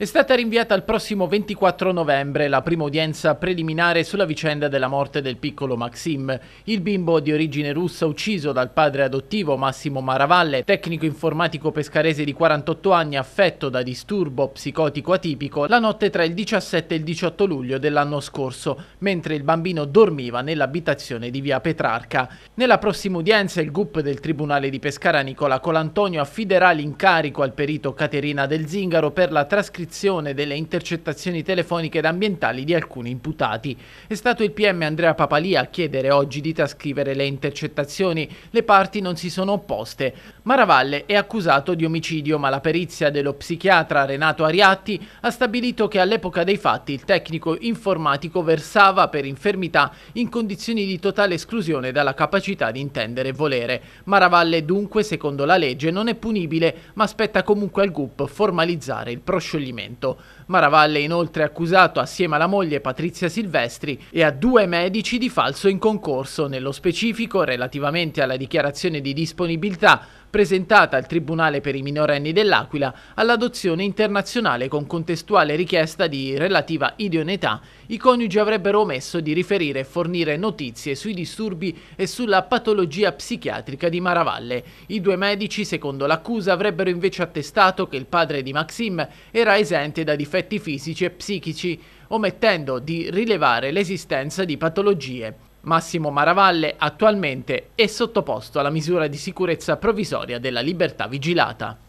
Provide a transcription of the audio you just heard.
È stata rinviata al prossimo 24 novembre la prima udienza preliminare sulla vicenda della morte del piccolo Maxim, il bimbo di origine russa ucciso dal padre adottivo Massimo Maravalle, tecnico informatico pescarese di 48 anni affetto da disturbo psicotico atipico la notte tra il 17 e il 18 luglio dell'anno scorso, mentre il bambino dormiva nell'abitazione di via Petrarca. Nella prossima udienza il GUP del Tribunale di Pescara Nicola Colantonio affiderà l'incarico al perito Caterina Del Zingaro per la trascrizione restrizione delle intercettazioni telefoniche ed ambientali di alcuni imputati. È stato il PM Andrea Papalia a chiedere oggi di trascrivere le intercettazioni. Le parti non si sono opposte. Maravalle è accusato di omicidio, ma la perizia dello psichiatra Renato Ariatti ha stabilito che all'epoca dei fatti il tecnico informatico versava per infermità in condizioni di totale esclusione dalla capacità di intendere e volere. Maravalle dunque, secondo la legge, non è punibile, ma aspetta comunque al GUP formalizzare il proscioglimento fallimento. Maravalle è inoltre accusato assieme alla moglie Patrizia Silvestri e a due medici di falso in concorso, nello specifico relativamente alla dichiarazione di disponibilità presentata al Tribunale per i minorenni dell'Aquila all'adozione internazionale con contestuale richiesta di relativa idoneità, i coniugi avrebbero omesso di riferire e fornire notizie sui disturbi e sulla patologia psichiatrica di Maravalle. I due medici, secondo l'accusa, avrebbero invece attestato che il padre di Maxim era esente da difetti fisici e psichici, omettendo di rilevare l'esistenza di patologie. Massimo Maravalle attualmente è sottoposto alla misura di sicurezza provvisoria della libertà vigilata.